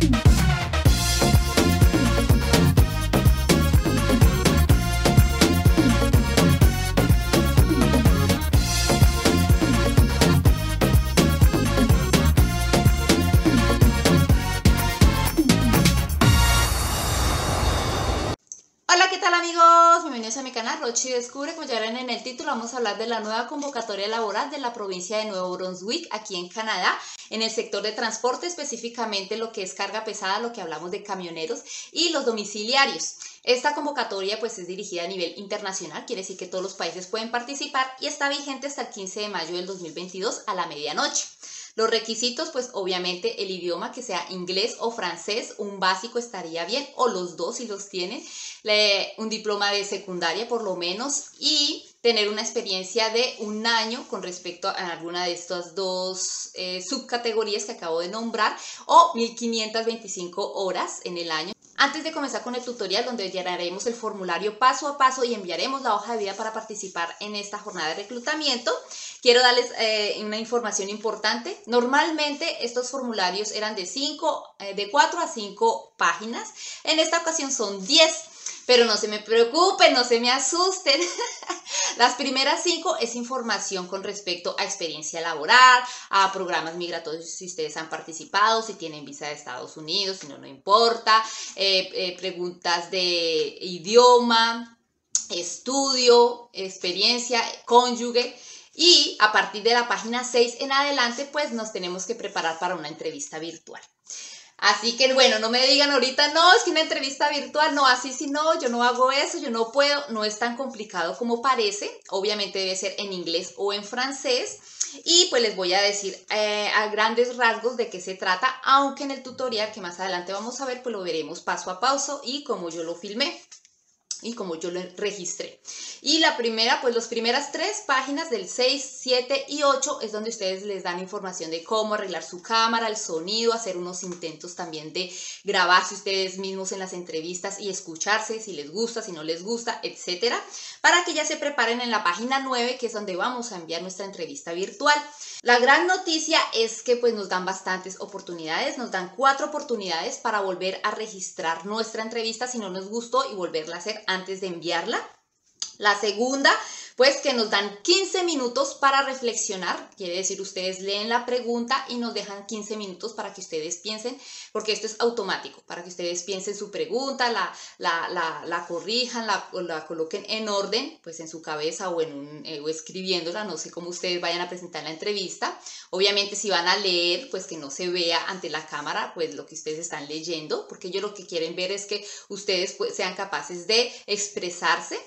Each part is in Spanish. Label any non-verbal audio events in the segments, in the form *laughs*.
Thank you. Si Descubre, como ya verán en el título, vamos a hablar de la nueva convocatoria laboral de la provincia de Nuevo Brunswick, aquí en Canadá, en el sector de transporte, específicamente lo que es carga pesada, lo que hablamos de camioneros y los domiciliarios. Esta convocatoria pues es dirigida a nivel internacional, quiere decir que todos los países pueden participar y está vigente hasta el 15 de mayo del 2022 a la medianoche. Los requisitos, pues obviamente el idioma que sea inglés o francés, un básico estaría bien, o los dos si los tienen, un diploma de secundaria por lo menos y tener una experiencia de un año con respecto a alguna de estas dos eh, subcategorías que acabo de nombrar o 1525 horas en el año. Antes de comenzar con el tutorial donde llenaremos el formulario paso a paso y enviaremos la hoja de vida para participar en esta jornada de reclutamiento, quiero darles eh, una información importante. Normalmente estos formularios eran de, eh, de 4 a 5 páginas. En esta ocasión son 10 pero no se me preocupen, no se me asusten. *laughs* Las primeras cinco es información con respecto a experiencia laboral, a programas migratorios, si ustedes han participado, si tienen visa de Estados Unidos, si no, no importa. Eh, eh, preguntas de idioma, estudio, experiencia, cónyuge. Y a partir de la página 6 en adelante, pues nos tenemos que preparar para una entrevista virtual. Así que bueno, no me digan ahorita, no, es que una entrevista virtual, no, así si no, yo no hago eso, yo no puedo, no es tan complicado como parece, obviamente debe ser en inglés o en francés. Y pues les voy a decir eh, a grandes rasgos de qué se trata, aunque en el tutorial que más adelante vamos a ver, pues lo veremos paso a paso y como yo lo filmé y como yo lo registré. Y la primera, pues las primeras tres páginas del 6, 7 y 8 es donde ustedes les dan información de cómo arreglar su cámara, el sonido, hacer unos intentos también de grabarse ustedes mismos en las entrevistas y escucharse si les gusta, si no les gusta, etcétera, para que ya se preparen en la página 9, que es donde vamos a enviar nuestra entrevista virtual. La gran noticia es que pues nos dan bastantes oportunidades, nos dan cuatro oportunidades para volver a registrar nuestra entrevista si no nos gustó y volverla a hacer antes de enviarla. La segunda pues que nos dan 15 minutos para reflexionar, quiere decir ustedes leen la pregunta y nos dejan 15 minutos para que ustedes piensen, porque esto es automático, para que ustedes piensen su pregunta, la, la, la, la corrijan, la, coloquen en orden, pues en su cabeza o, en un, eh, o escribiéndola, no sé cómo ustedes vayan a presentar la entrevista. Obviamente si van a leer, pues que no se vea ante la cámara, pues lo que ustedes están leyendo, porque ellos lo que quieren ver es que ustedes pues, sean capaces de expresarse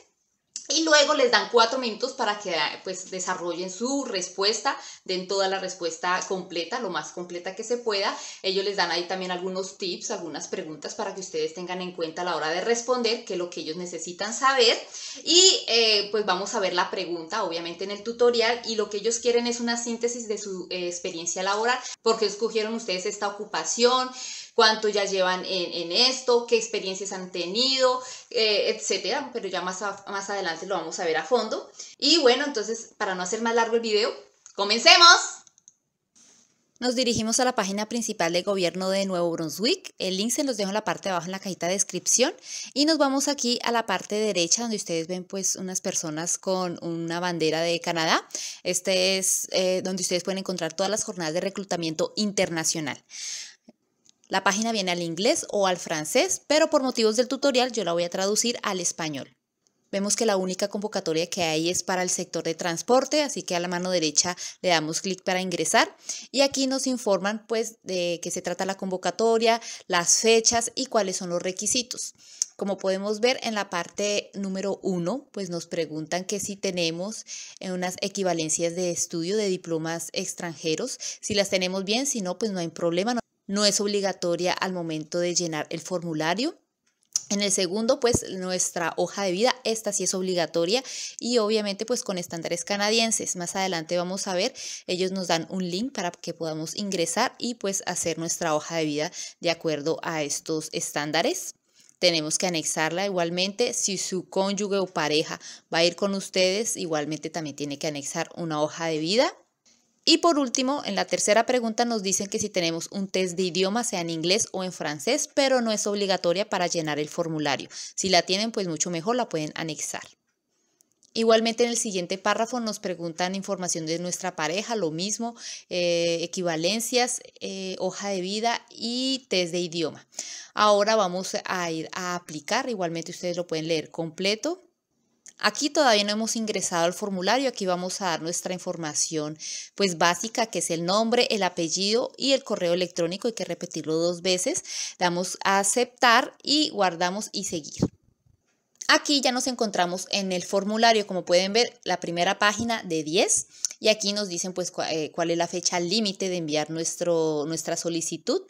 y luego les dan cuatro minutos para que pues, desarrollen su respuesta, den toda la respuesta completa, lo más completa que se pueda. Ellos les dan ahí también algunos tips, algunas preguntas para que ustedes tengan en cuenta a la hora de responder, qué es lo que ellos necesitan saber. Y eh, pues vamos a ver la pregunta, obviamente, en el tutorial. Y lo que ellos quieren es una síntesis de su eh, experiencia laboral, porque escogieron ustedes esta ocupación, cuánto ya llevan en, esto, qué experiencias han tenido, eh, etcétera. Pero ya más, más adelante lo vamos a ver a fondo. Y bueno, entonces, para no hacer más largo el video, ¡comencemos! Nos dirigimos a la página principal del gobierno de Nuevo Brunswick. El link se los dejo en la parte de abajo en la cajita de descripción. Y nos vamos aquí a la parte derecha donde ustedes ven pues unas personas con una bandera de Canadá. Este es eh, donde ustedes pueden encontrar todas las jornadas de reclutamiento internacional. La página viene al inglés o al francés, pero por motivos del tutorial yo la voy a traducir al español. Vemos que la única convocatoria que hay es para el sector de transporte, así que a la mano derecha le damos clic para ingresar y aquí nos informan pues de qué se trata la convocatoria, las fechas y cuáles son los requisitos. Como podemos ver en la parte número 1, pues nos preguntan que si tenemos eh, unas equivalencias de estudio de diplomas extranjeros, si las tenemos bien, si no, pues no hay problema no es obligatoria al momento de llenar el formulario. En el segundo, pues nuestra hoja de vida, esta sí es obligatoria y obviamente pues con estándares canadienses. Más adelante vamos a ver, ellos nos dan un link para que podamos ingresar y pues hacer nuestra hoja de vida de acuerdo a estos estándares tenemos que anexarla igualmente. Si su cónyuge o pareja va a ir con ustedes, igualmente también tiene que anexar una hoja de vida. Y por último, en la tercera pregunta nos dicen que si tenemos un test de idioma, sea en inglés o en francés, pero no es obligatoria para llenar el formulario. Si la tienen, pues mucho mejor la pueden anexar. Igualmente en el siguiente párrafo nos preguntan información de nuestra pareja, lo mismo, eh, equivalencias, eh, hoja de vida y test de idioma. Ahora vamos a ir a aplicar, igualmente ustedes lo pueden leer completo Aquí todavía no hemos ingresado al formulario, aquí vamos a dar nuestra información pues básica que es el nombre, el apellido y el correo electrónico, hay que repetirlo dos veces, damos a aceptar y guardamos y seguir. Aquí ya nos encontramos en el formulario, como pueden ver, la primera página de 10 y aquí nos dicen pues eh, cuál es la fecha límite de enviar nuestro, nuestra solicitud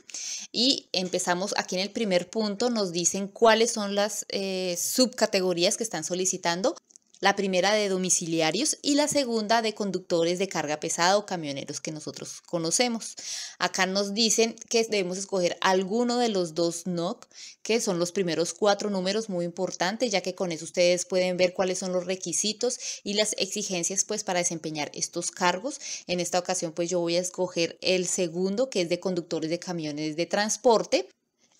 y empezamos aquí en el primer punto, nos dicen cuáles son las eh, subcategorías que están solicitando la primera de domiciliarios y la segunda de conductores de carga pesada o camioneros que nosotros conocemos. Acá nos dicen que debemos escoger alguno de los dos NOC, que son los primeros cuatro números muy importantes, ya que con eso ustedes pueden ver cuáles son los requisitos y las exigencias pues para desempeñar estos cargos. En esta ocasión pues yo voy a escoger el segundo, que es de conductores de camiones de transporte.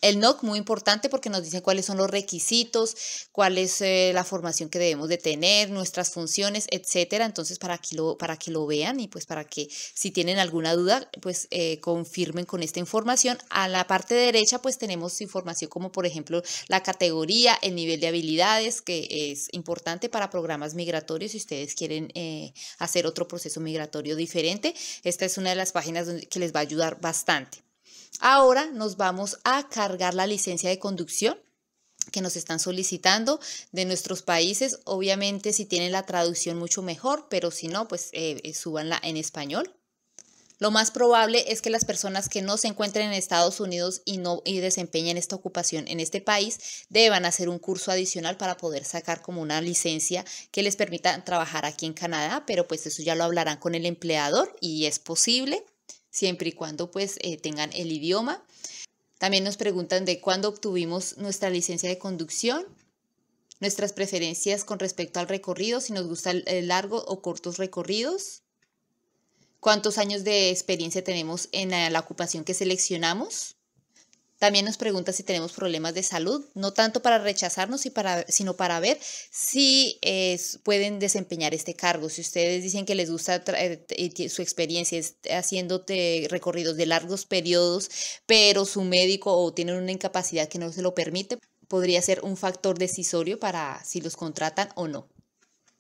El NOC, muy importante porque nos dice cuáles son los requisitos, cuál es eh, la formación que debemos de tener, nuestras funciones, etcétera. Entonces, para que, lo, para que lo vean y pues para que si tienen alguna duda, pues eh, confirmen con esta información. A la parte derecha, pues tenemos información como por ejemplo la categoría, el nivel de habilidades, que es importante para programas migratorios si ustedes quieren eh, hacer otro proceso migratorio diferente. Esta es una de las páginas que les va a ayudar bastante. Ahora nos vamos a cargar la licencia de conducción que nos están solicitando de nuestros países. Obviamente si tienen la traducción mucho mejor, pero si no, pues eh, eh, súbanla en español. Lo más probable es que las personas que no se encuentren en Estados Unidos y no y desempeñen esta ocupación en este país deban hacer un curso adicional para poder sacar como una licencia que les permita trabajar aquí en Canadá, pero pues eso ya lo hablarán con el empleador y es posible siempre y cuando pues eh, tengan el idioma. También nos preguntan de cuándo obtuvimos nuestra licencia de conducción, nuestras preferencias con respecto al recorrido, si nos gusta el largo o cortos recorridos, cuántos años de experiencia tenemos en la ocupación que seleccionamos, también nos pregunta si tenemos problemas de salud, no tanto para rechazarnos, y para, sino para ver si pueden desempeñar este cargo. Si ustedes dicen que les gusta eh, su experiencia es haciéndote recorridos de largos periodos, pero su médico o tienen una incapacidad que no se lo permite, podría ser un factor decisorio para si los contratan o no.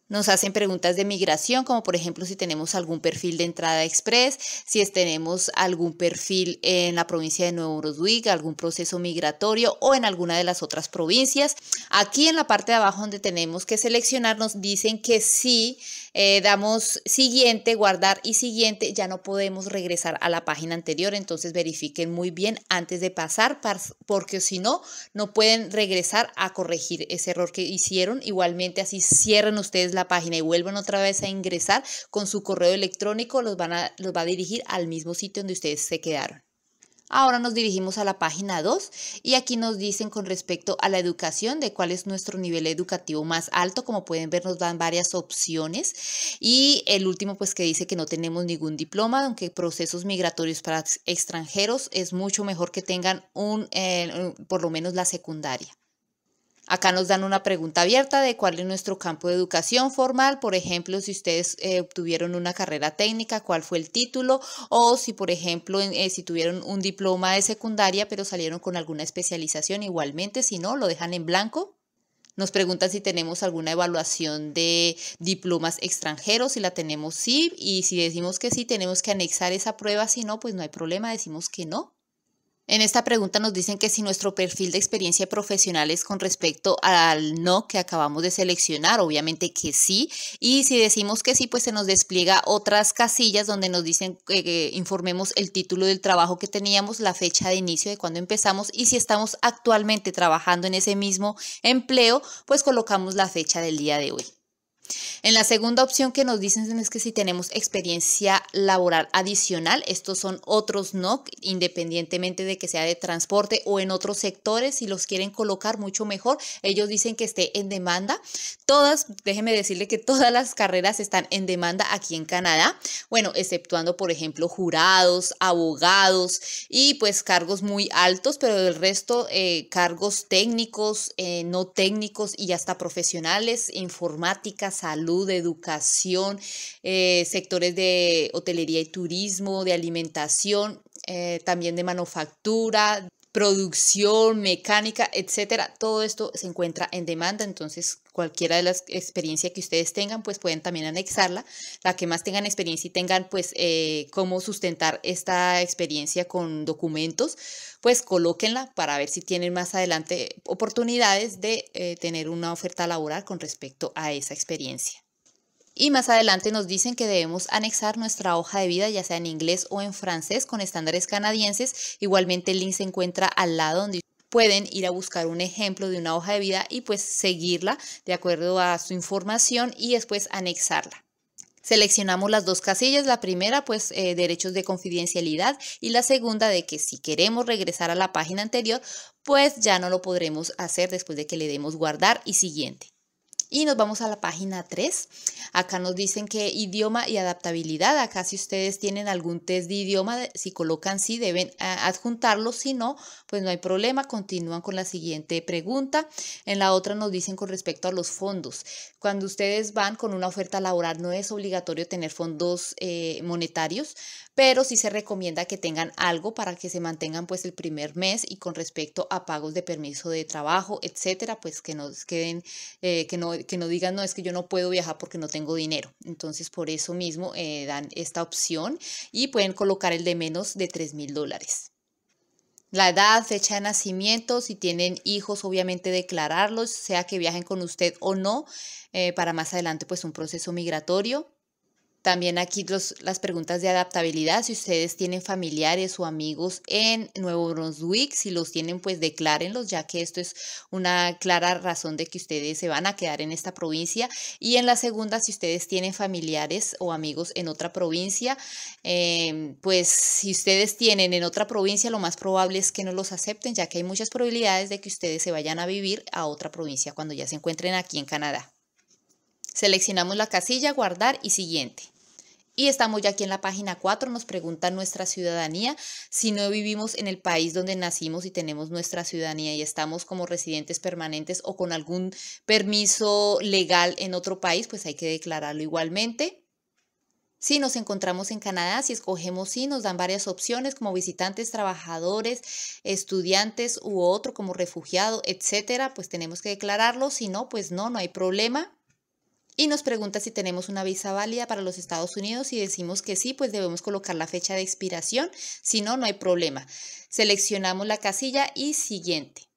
Nos hacen preguntas de migración, como por ejemplo si tenemos algún perfil de entrada express, si tenemos algún perfil en la provincia de Nuevo Brunswick, algún proceso migratorio o en alguna de las otras provincias. Aquí en la parte de abajo donde tenemos que seleccionar nos dicen que sí eh, damos siguiente, guardar y siguiente, ya no podemos regresar a la página anterior, entonces verifiquen muy bien antes de pasar, porque si no, no pueden regresar a corregir ese error que hicieron. Igualmente, así cierran ustedes la página y vuelvan otra vez a ingresar con su correo electrónico, los, van a, los va a dirigir al mismo sitio donde ustedes se quedaron. Ahora nos dirigimos a la página 2 y aquí nos dicen con respecto a la educación de cuál es nuestro nivel educativo más alto. Como pueden ver nos dan varias opciones y el último pues que dice que no tenemos ningún diploma, aunque procesos migratorios para extranjeros es mucho mejor que tengan un, eh, por lo menos la secundaria. Acá nos dan una pregunta abierta de cuál es nuestro campo de educación formal, por ejemplo, si ustedes eh, obtuvieron una carrera técnica, cuál fue el título, o si, por ejemplo, eh, si tuvieron un diploma de secundaria, pero salieron con alguna especialización, igualmente, si no, lo dejan en blanco. Nos preguntan si tenemos alguna evaluación de diplomas extranjeros, si la tenemos sí, y si decimos que sí, tenemos que anexar esa prueba, si no, pues no hay problema, decimos que no. En esta pregunta nos dicen que si nuestro perfil de experiencia profesional es con respecto al no que acabamos de seleccionar, obviamente que sí. Y si decimos que sí, pues se nos despliega otras casillas donde nos dicen que, informemos el título del trabajo que teníamos, la fecha de inicio de cuando empezamos y si estamos actualmente trabajando en ese mismo empleo, pues colocamos la fecha del día de hoy. En la segunda opción que nos dicen es que si tenemos experiencia laboral adicional, estos son otros NOC, independientemente de que sea de transporte o en otros sectores, si los quieren colocar mucho mejor, ellos dicen que esté en demanda. Todas, déjeme decirle que todas las carreras están en demanda aquí en Canadá, bueno, exceptuando por ejemplo jurados, abogados y pues cargos muy altos, pero del resto eh, cargos técnicos, eh, no técnicos y hasta profesionales, informáticas salud, educación, eh, sectores de hotelería y turismo, de alimentación, eh, también de manufactura, producción, mecánica, etcétera, todo esto se encuentra en demanda, entonces cualquiera de las experiencias que ustedes tengan, pues pueden también anexarla, la que más tengan experiencia y tengan pues eh, cómo sustentar esta experiencia con documentos, pues colóquenla para ver si tienen más adelante oportunidades de eh, tener una oferta laboral con respecto a esa experiencia. Y más adelante nos dicen que debemos anexar nuestra hoja de vida, ya sea en inglés o en francés, con estándares canadienses. Igualmente el link se encuentra al lado donde pueden ir a buscar un ejemplo de una hoja de vida y pues seguirla de acuerdo a su información y después anexarla. Seleccionamos las dos casillas, la primera pues eh, derechos de confidencialidad y la segunda de que si queremos regresar a la página anterior pues ya no lo podremos hacer después de que le demos guardar y siguiente. Y nos vamos a la página 3. Acá nos dicen que idioma y adaptabilidad. Acá si ustedes tienen algún test de idioma, si colocan sí, deben eh, adjuntarlo. Si no, pues no hay problema. Continúan con la siguiente pregunta. En la otra nos dicen con respecto a los fondos. Cuando ustedes van con una oferta laboral, no es obligatorio tener fondos eh, monetarios, pero sí se recomienda que tengan algo para que se mantengan pues el primer mes y con respecto a pagos de permiso de trabajo, etcétera, pues que no queden, eh, que, no, que digan, no, es que yo no puedo viajar porque no tengo dinero. Entonces, por eso mismo eh, dan esta opción y pueden colocar el de menos de 3 mil dólares. La edad, fecha de nacimiento, si tienen hijos, obviamente declararlos, sea que viajen con usted o no, eh, para más adelante pues un proceso migratorio. También aquí las preguntas de adaptabilidad, si ustedes tienen familiares o amigos en Nuevo Brunswick, si los tienen, pues declárenlos, ya que esto es una clara razón de que ustedes se van a quedar en esta provincia. Y en la segunda, si ustedes tienen familiares o amigos en otra provincia, eh, pues si ustedes tienen en otra provincia, lo más probable es que no los acepten, ya que hay muchas probabilidades de que ustedes se vayan a vivir a otra provincia cuando ya se encuentren aquí en Canadá. Seleccionamos la casilla, guardar y siguiente. Y estamos ya aquí en la página 4, nos pregunta nuestra ciudadanía si no vivimos en el país donde nacimos y tenemos nuestra ciudadanía y estamos como residentes permanentes o con algún permiso legal en otro país, pues hay que declararlo igualmente. Si nos encontramos en Canadá, si escogemos sí, nos dan varias opciones como visitantes, trabajadores, estudiantes u otro como refugiado, etcétera, pues tenemos que declararlo, si no, pues no, no hay problema y nos pregunta si tenemos una visa válida para los Estados Unidos. y decimos que sí, pues debemos colocar la fecha de expiración. Si no, no hay problema. Seleccionamos la casilla y siguiente.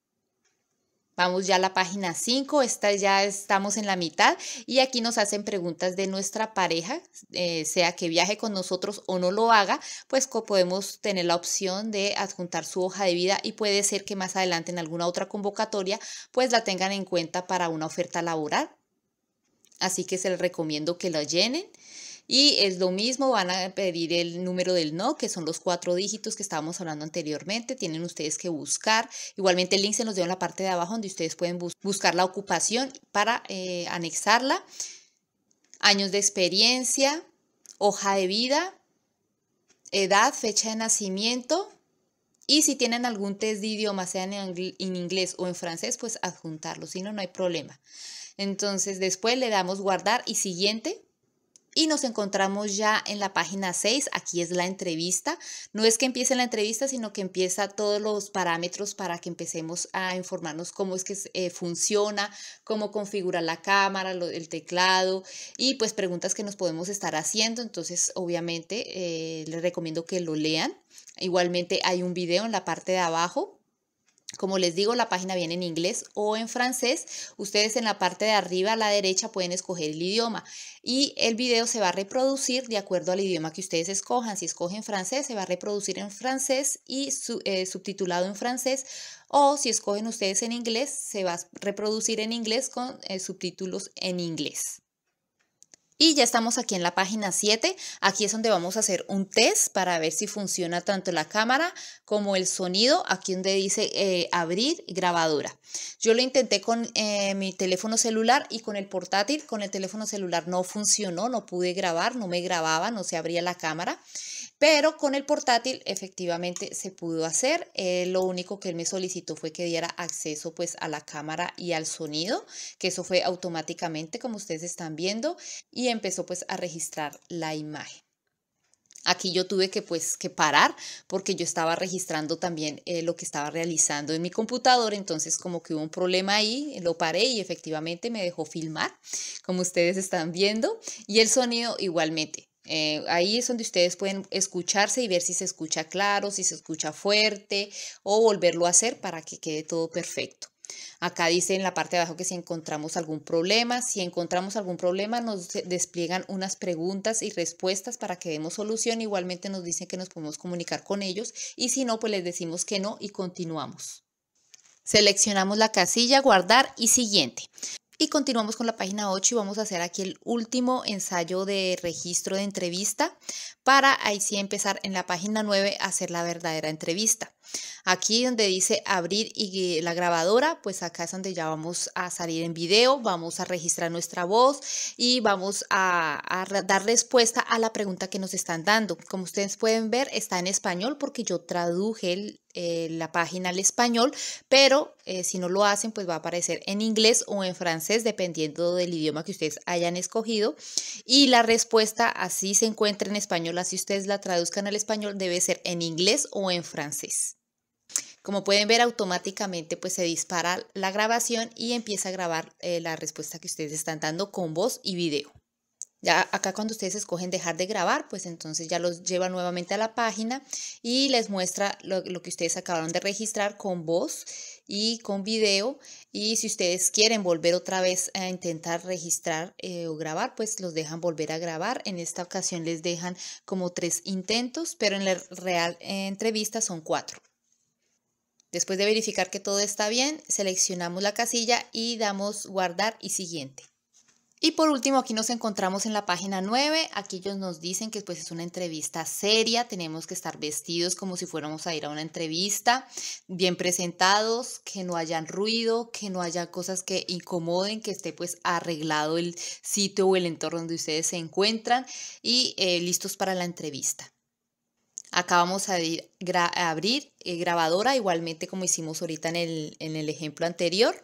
Vamos ya a la página 5, esta ya estamos en la mitad y aquí nos hacen preguntas de nuestra pareja, eh, sea que viaje con nosotros o no lo haga, pues podemos tener la opción de adjuntar su hoja de vida y puede ser que más adelante en alguna otra convocatoria pues la tengan en cuenta para una oferta laboral así que se les recomiendo que la llenen. Y es lo mismo, van a pedir el número del no, que son los cuatro dígitos que estábamos hablando anteriormente, tienen ustedes que buscar. Igualmente el link se los dio en la parte de abajo donde ustedes pueden buscar la ocupación para eh, anexarla. Años de experiencia, hoja de vida, edad, fecha de nacimiento, y si tienen algún test de idioma, sea en, inglés o en francés, pues adjuntarlo, si no, no hay problema. Entonces después le damos guardar y siguiente. Y nos encontramos ya en la página 6, aquí es la entrevista. No es que empiece la entrevista, sino que empieza todos los parámetros para que empecemos a informarnos cómo es que eh, funciona, cómo configura la cámara, el teclado y pues preguntas que nos podemos estar haciendo. Entonces, obviamente, eh, les recomiendo que lo lean. Igualmente hay un video en la parte de abajo como les digo, la página viene en inglés o en francés. Ustedes en la parte de arriba a la derecha pueden escoger el idioma y el video se va a reproducir de acuerdo al idioma que ustedes escojan. Si escogen francés, se va a reproducir en francés y eh, subtitulado en francés. O si escogen ustedes en inglés, se va a reproducir en inglés con eh, subtítulos en inglés. Y ya estamos aquí en la página 7. Aquí es donde vamos a hacer un test para ver si funciona tanto la cámara como el sonido. Aquí donde dice eh, abrir grabadora. Yo lo intenté con eh, mi teléfono celular y con el portátil. Con el teléfono celular no funcionó, no pude grabar, no me grababa, no se abría la cámara. Pero con el portátil efectivamente se pudo hacer. Eh, lo único que él me solicitó fue que diera acceso pues a la cámara y al sonido, que eso fue automáticamente como ustedes están viendo y empezó pues a registrar la imagen. Aquí yo tuve que pues que parar porque yo estaba registrando también eh, lo que estaba realizando en mi computador, entonces como que hubo un problema ahí, lo paré y efectivamente me dejó filmar, como ustedes están viendo, y el sonido igualmente. Eh, ahí es donde ustedes pueden escucharse y ver si se escucha claro, si se escucha fuerte o volverlo a hacer para que quede todo perfecto. Acá dice en la parte de abajo que si encontramos algún problema, si encontramos algún problema nos despliegan unas preguntas y respuestas para que demos solución, igualmente nos dicen que nos podemos comunicar con ellos y si no, pues les decimos que no y continuamos. Seleccionamos la casilla guardar y siguiente. Y continuamos con la página 8 y vamos a hacer aquí el último ensayo de registro de entrevista para ahí sí empezar en la página 9 a hacer la verdadera entrevista. Aquí donde dice abrir y la grabadora, pues acá es donde ya vamos a salir en video, vamos a registrar nuestra voz y vamos a dar respuesta a la pregunta que nos están dando. Como ustedes pueden ver, está en español porque yo traduje el, eh, la página al español, pero eh, si no lo hacen, pues va a aparecer en inglés o en francés, dependiendo del idioma que ustedes hayan escogido. Y la respuesta, así se encuentra en español, así ustedes la traduzcan al español, debe ser en inglés o en francés. Como pueden ver, automáticamente pues se dispara la grabación y empieza a grabar eh, la respuesta que ustedes están dando con voz y video. Ya acá cuando ustedes escogen dejar de grabar, pues entonces ya los lleva nuevamente a la página y les muestra lo, que ustedes acabaron de registrar con voz y con video. Y si ustedes quieren volver otra vez a intentar registrar eh, o grabar, pues los dejan volver a grabar. En esta ocasión les dejan como tres intentos, pero en la real eh, entrevista son cuatro. Después de verificar que todo está bien, seleccionamos la casilla y damos guardar y siguiente. Y por último, aquí nos encontramos en la página 9. Aquí ellos nos dicen que pues, es una entrevista seria, tenemos que estar vestidos como si fuéramos a ir a una entrevista, bien presentados, que no hayan ruido, que no haya cosas que incomoden, que esté pues arreglado el sitio o el entorno donde ustedes se encuentran y eh, listos para la entrevista. Acá vamos a, abrir eh, grabadora, igualmente como hicimos ahorita en el, en el ejemplo anterior.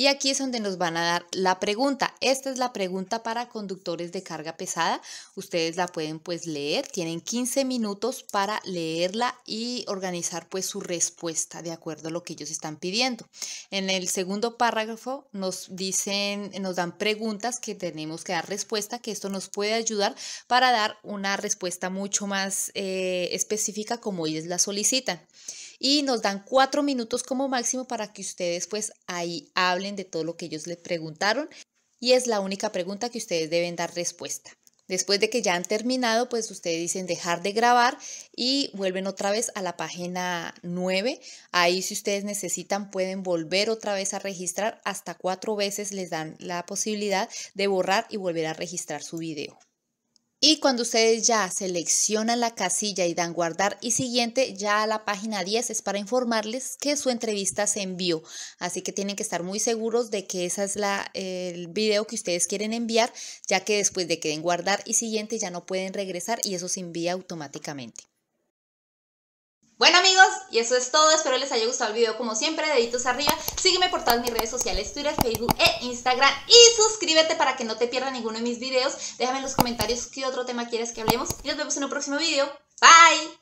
Y aquí es donde nos van a dar la pregunta. Esta es la pregunta para conductores de carga pesada. Ustedes la pueden pues leer. Tienen 15 minutos para leerla y organizar pues su respuesta de acuerdo a lo que ellos están pidiendo. En el segundo párrafo nos dicen, nos dan preguntas que tenemos que dar respuesta, que esto nos puede ayudar para dar una respuesta mucho más eh, específica como ellos la solicitan y nos dan cuatro minutos como máximo para que ustedes pues ahí hablen de todo lo que ellos les preguntaron y es la única pregunta que ustedes deben dar respuesta. Después de que ya han terminado, pues ustedes dicen dejar de grabar y vuelven otra vez a la página 9. Ahí si ustedes necesitan pueden volver otra vez a registrar. Hasta cuatro veces les dan la posibilidad de borrar y volver a registrar su video. Y cuando ustedes ya seleccionan la casilla y dan guardar y siguiente, ya a la página 10 es para informarles que su entrevista se envió. Así que tienen que estar muy seguros de que ese es la, el video que ustedes quieren enviar, ya que después de que den guardar y siguiente ya no pueden regresar y eso se envía automáticamente. Bueno amigos, y eso es todo, espero les haya gustado el video como siempre, deditos arriba, sígueme por todas mis redes sociales, Twitter, Facebook e Instagram y suscríbete para que no te pierdas ninguno de mis videos, déjame en los comentarios qué otro tema quieres que hablemos y nos vemos en un próximo video, bye!